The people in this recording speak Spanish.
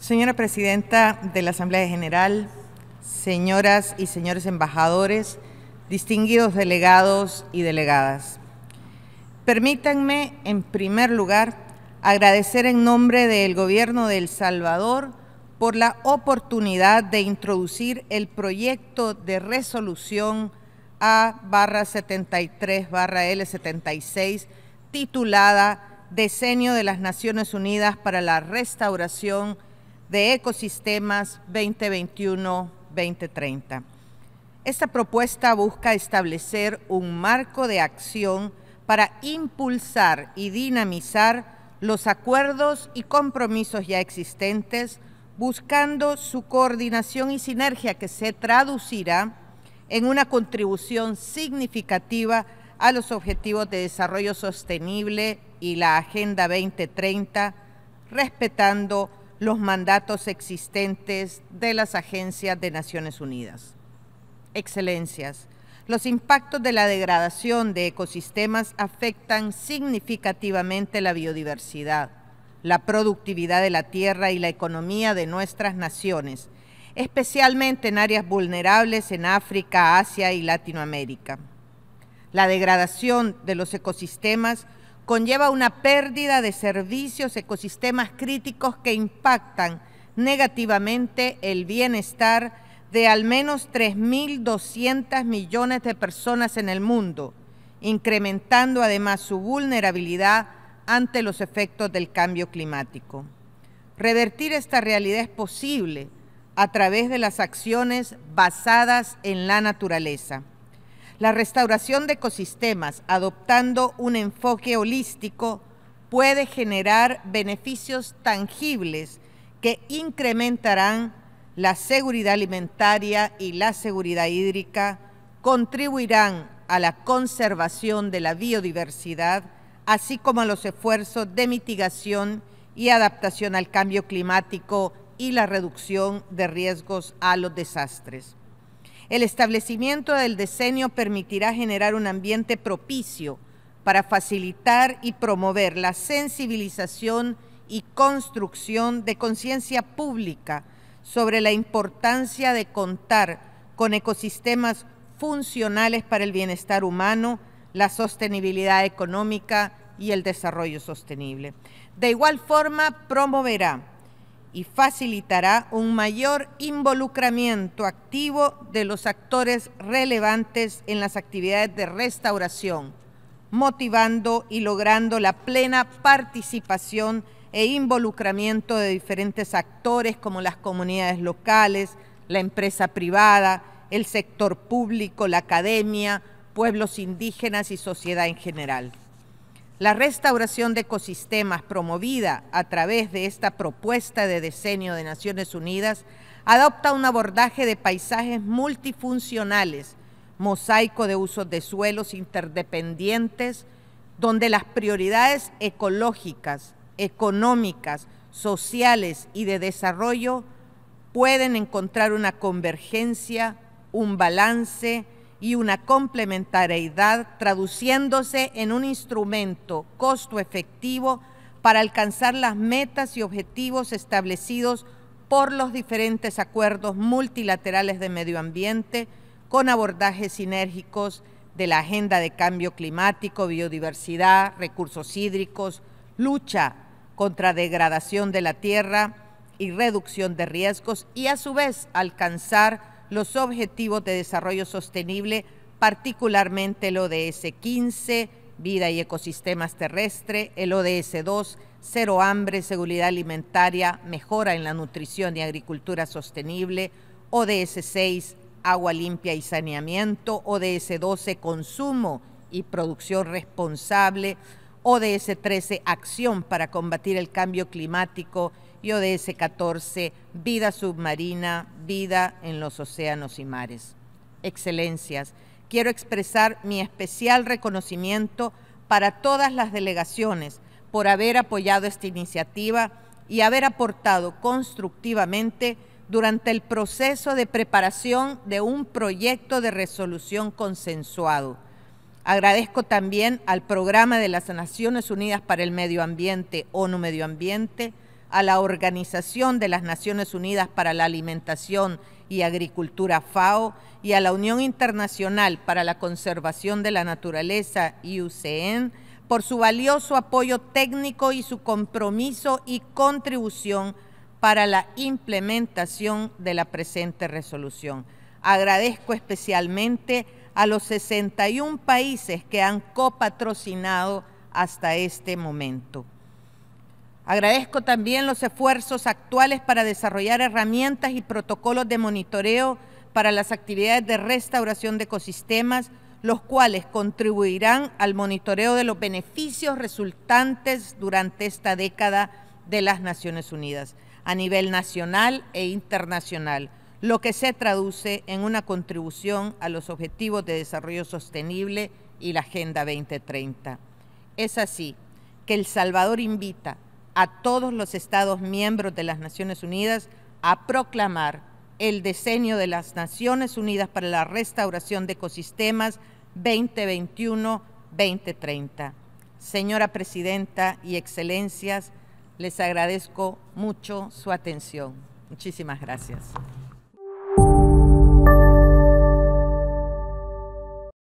Señora Presidenta de la Asamblea General, señoras y señores embajadores, distinguidos delegados y delegadas, permítanme en primer lugar agradecer en nombre del Gobierno de El Salvador por la oportunidad de introducir el proyecto de resolución A barra 73 L76 titulada Decenio de las Naciones Unidas para la Restauración de Ecosistemas 2021-2030. Esta propuesta busca establecer un marco de acción para impulsar y dinamizar los acuerdos y compromisos ya existentes, buscando su coordinación y sinergia que se traducirá en una contribución significativa a los Objetivos de Desarrollo Sostenible y la Agenda 2030, respetando los mandatos existentes de las agencias de Naciones Unidas. Excelencias, los impactos de la degradación de ecosistemas afectan significativamente la biodiversidad, la productividad de la tierra y la economía de nuestras naciones, especialmente en áreas vulnerables en África, Asia y Latinoamérica. La degradación de los ecosistemas conlleva una pérdida de servicios, ecosistemas críticos que impactan negativamente el bienestar de al menos 3.200 millones de personas en el mundo, incrementando además su vulnerabilidad ante los efectos del cambio climático. Revertir esta realidad es posible a través de las acciones basadas en la naturaleza. La restauración de ecosistemas, adoptando un enfoque holístico, puede generar beneficios tangibles que incrementarán la seguridad alimentaria y la seguridad hídrica, contribuirán a la conservación de la biodiversidad, así como a los esfuerzos de mitigación y adaptación al cambio climático y la reducción de riesgos a los desastres. El establecimiento del diseño permitirá generar un ambiente propicio para facilitar y promover la sensibilización y construcción de conciencia pública sobre la importancia de contar con ecosistemas funcionales para el bienestar humano, la sostenibilidad económica y el desarrollo sostenible. De igual forma, promoverá y facilitará un mayor involucramiento activo de los actores relevantes en las actividades de restauración, motivando y logrando la plena participación e involucramiento de diferentes actores como las comunidades locales, la empresa privada, el sector público, la academia, pueblos indígenas y sociedad en general. La restauración de ecosistemas promovida a través de esta propuesta de diseño de Naciones Unidas adopta un abordaje de paisajes multifuncionales, mosaico de usos de suelos interdependientes, donde las prioridades ecológicas, económicas, sociales y de desarrollo pueden encontrar una convergencia, un balance, y una complementariedad traduciéndose en un instrumento costo efectivo para alcanzar las metas y objetivos establecidos por los diferentes acuerdos multilaterales de medio ambiente con abordajes sinérgicos de la agenda de cambio climático, biodiversidad, recursos hídricos, lucha contra degradación de la tierra y reducción de riesgos y a su vez alcanzar los Objetivos de Desarrollo Sostenible, particularmente el ODS 15, Vida y Ecosistemas Terrestres, el ODS 2, Cero Hambre, Seguridad Alimentaria, Mejora en la Nutrición y Agricultura Sostenible, ODS 6, Agua Limpia y Saneamiento, ODS 12, Consumo y Producción Responsable, ODS 13, Acción para combatir el cambio climático y ODS 14, vida submarina, vida en los océanos y mares. Excelencias, quiero expresar mi especial reconocimiento para todas las delegaciones por haber apoyado esta iniciativa y haber aportado constructivamente durante el proceso de preparación de un proyecto de resolución consensuado. Agradezco también al Programa de las Naciones Unidas para el Medio Ambiente, ONU Medio Ambiente, a la Organización de las Naciones Unidas para la Alimentación y Agricultura FAO y a la Unión Internacional para la Conservación de la Naturaleza IUCN por su valioso apoyo técnico y su compromiso y contribución para la implementación de la presente resolución. Agradezco especialmente a los 61 países que han copatrocinado hasta este momento. Agradezco también los esfuerzos actuales para desarrollar herramientas y protocolos de monitoreo para las actividades de restauración de ecosistemas, los cuales contribuirán al monitoreo de los beneficios resultantes durante esta década de las Naciones Unidas, a nivel nacional e internacional, lo que se traduce en una contribución a los Objetivos de Desarrollo Sostenible y la Agenda 2030. Es así que El Salvador invita a todos los Estados miembros de las Naciones Unidas a proclamar el decenio de las Naciones Unidas para la restauración de ecosistemas 2021-2030. Señora Presidenta y Excelencias, les agradezco mucho su atención. Muchísimas gracias.